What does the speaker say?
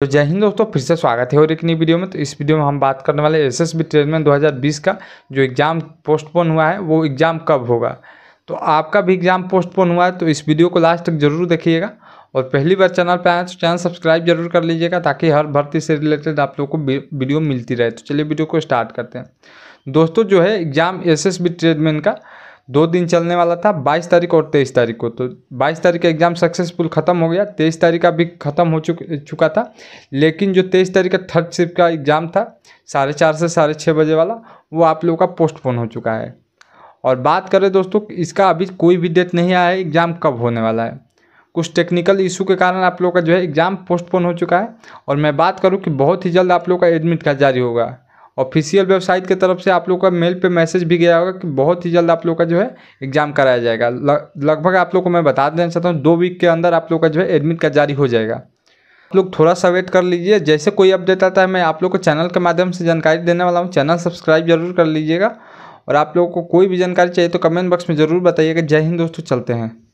तो जय हिंद दोस्तों फिर से स्वागत है और एक नई वीडियो में तो इस वीडियो में हम बात करने वाले एस एस बी ट्रेनमेंट दो का जो एग्ज़ाम पोस्टपोन हुआ है वो एग्ज़ाम कब होगा तो आपका भी एग्ज़ाम पोस्टपोन हुआ है तो इस वीडियो को लास्ट तक जरूर देखिएगा और पहली बार चैनल पर आए तो चैनल सब्सक्राइब जरूर कर लीजिएगा ताकि हर भर्ती से रिलेटेड आप लोग को वीडियो मिलती रहे तो चलिए वीडियो को स्टार्ट करते हैं दोस्तों जो है एग्ज़ाम एस एस बी का दो दिन चलने वाला था बाईस तारीख और तेईस तारीख को तो बाईस तारीख का एग्ज़ाम सक्सेसफुल ख़त्म हो गया तेईस तारीख का भी ख़त्म हो चुक चुका था लेकिन जो तेईस तारीख का थर्ड शिफ्ट का एग्ज़ाम था साढ़े चार से साढ़े छः बजे वाला वो आप लोगों का पोस्टपोन हो चुका है और बात करें दोस्तों इसका अभी कोई भी डेट नहीं आया है एग्ज़ाम कब होने वाला है कुछ टेक्निकल इशू के कारण आप लोग का जो है एग्ज़ाम पोस्टपोन हो चुका है और मैं बात करूँ कि बहुत ही जल्द आप लोग का एडमिट कार्ड जारी होगा ऑफिशियल वेबसाइट की तरफ से आप लोग का मेल पे मैसेज भी गया होगा कि बहुत ही जल्द आप लोग का जो है एग्ज़ाम कराया जाएगा लगभग आप लोग को मैं बता देना चाहता हूँ दो वीक के अंदर आप लोग का जो है एडमिट कार्ड जारी हो जाएगा आप लोग थोड़ा सा वेट कर लीजिए जैसे कोई अपडेट आता है मैं आप लोग को चैनल के माध्यम से जानकारी देने वाला हूँ चैनल सब्सक्राइब जरूर कर लीजिएगा और आप लोगों को कोई भी जानकारी चाहिए तो कमेंट बॉक्स में ज़रूर बताइएगा जय हिंद दोस्तों चलते हैं